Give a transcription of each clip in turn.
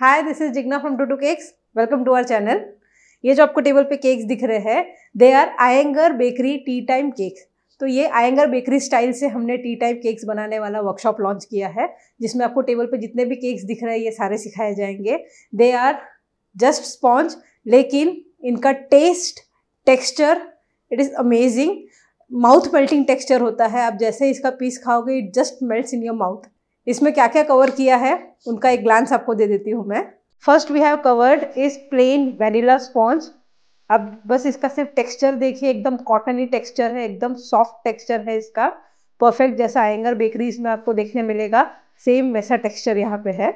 Hi this is Jigna from two two cakes welcome to our channel ये जो आपको table पे केक्स दिख रहे हैं they are Iyengar bakery tea time cakes तो ये आयंगर बेकरी स्टाइल से हमने टी टाइम केक्स बनाने वाला वर्कशॉप लॉन्च किया है जिसमें आपको टेबल पे जितने भी केक्स दिख रहे हैं ये सारे सिखाए जाएंगे दे आर जस्ट स्पॉन्ज लेकिन इनका taste texture it is amazing mouth melting texture होता है आप जैसे इसका पीस खाओगे it just melt in your mouth इसमें क्या क्या कवर किया है उनका एक ग्लांस आपको दे देती हूँ मैं first we have covered is plain vanilla sponge अब बस इसका सिर्फ टेक्सचर देखिए एकदम कॉटनी टेक्सचर है एकदम सॉफ्ट टेक्सचर है इसका परफेक्ट जैसा आयंगर बेकरीज में आपको देखने मिलेगा सेम वैसा टेक्सचर यहाँ पे है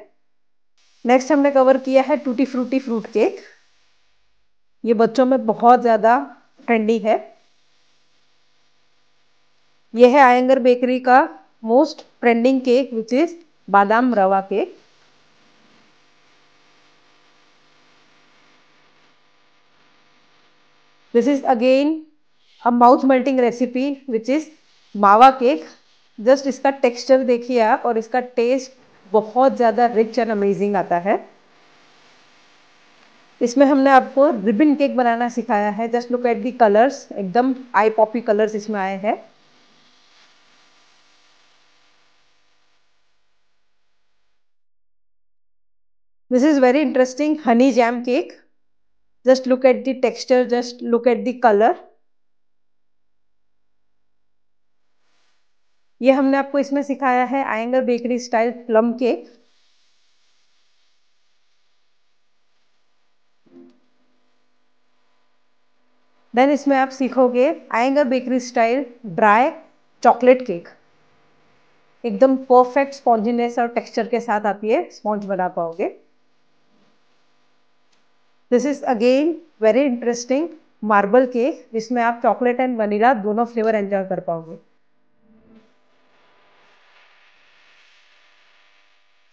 नेक्स्ट हमने कवर किया है टूटी फ्रूटी फ्रूट केक ये बच्चों में बहुत ज़्यादा ट्रेंडी है यह है आयंगर बेकरी का most trending cake which is badam rava cake. This is again a mouth melting recipe which is mawa cake just iska texture dekhiye aap aur iska taste bahut zyada rich and amazing aata hai इसमें हमने आपको ribbon cake बनाना सिखाया है just look at the colours एकदम eye Poppy colours इसमें आए हैं This is very interesting honey jam cake. Just look at the texture, just look at the color. ये हमने आपको इसमें सिखाया है Iyengar bakery style plum cake then इसमें आप सीखोगे Iyengar bakery style dry chocolate cake एकदम परफेक्ट स्पॉन्जीनेस और टेक्सचर के साथ आप ये स्पॉन्ज बना पाओगे this is again very interesting marble cake जिसमें आप चॉकलेट एंड वनीला दोनों फ्लेवर एंजॉय कर पाओगे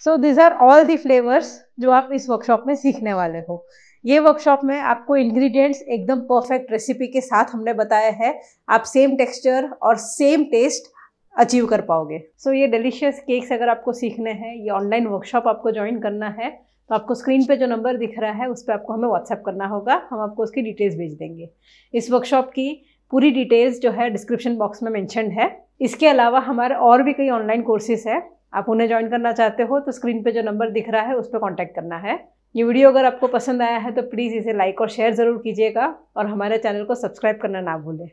so these are all the flavours जो आप इस वर्कशॉप में सीखने वाले हो ये वर्कशॉप में आपको इंग्रेडिएंट्स एकदम परफेक्ट रेसिपी के साथ हमने बताया है आप सेम टेक्सचर और सेम टेस्ट अचीव कर पाओगे सो so, ये डिलीशियस केक्स अगर आपको सीखने हैं ये ऑनलाइन वर्कशॉप आपको ज्वाइन करना है तो आपको स्क्रीन पे जो नंबर दिख रहा है उस पर आपको हमें व्हाट्सअप करना होगा हम आपको उसकी डिटेल्स भेज देंगे इस वर्कशॉप की पूरी डिटेल्स जो है डिस्क्रिप्शन बॉक्स में मैंशन है इसके अलावा हमारे और भी कई ऑनलाइन कोर्सेज हैं आप उन्हें ज्वाइन करना चाहते हो तो स्क्रीन पे जो नंबर दिख रहा है उस पर कॉन्टैक्ट करना है ये वीडियो अगर आपको पसंद आया है तो प्लीज़ इसे लाइक और शेयर ज़रूर कीजिएगा और हमारे चैनल को सब्सक्राइब करना ना भूलें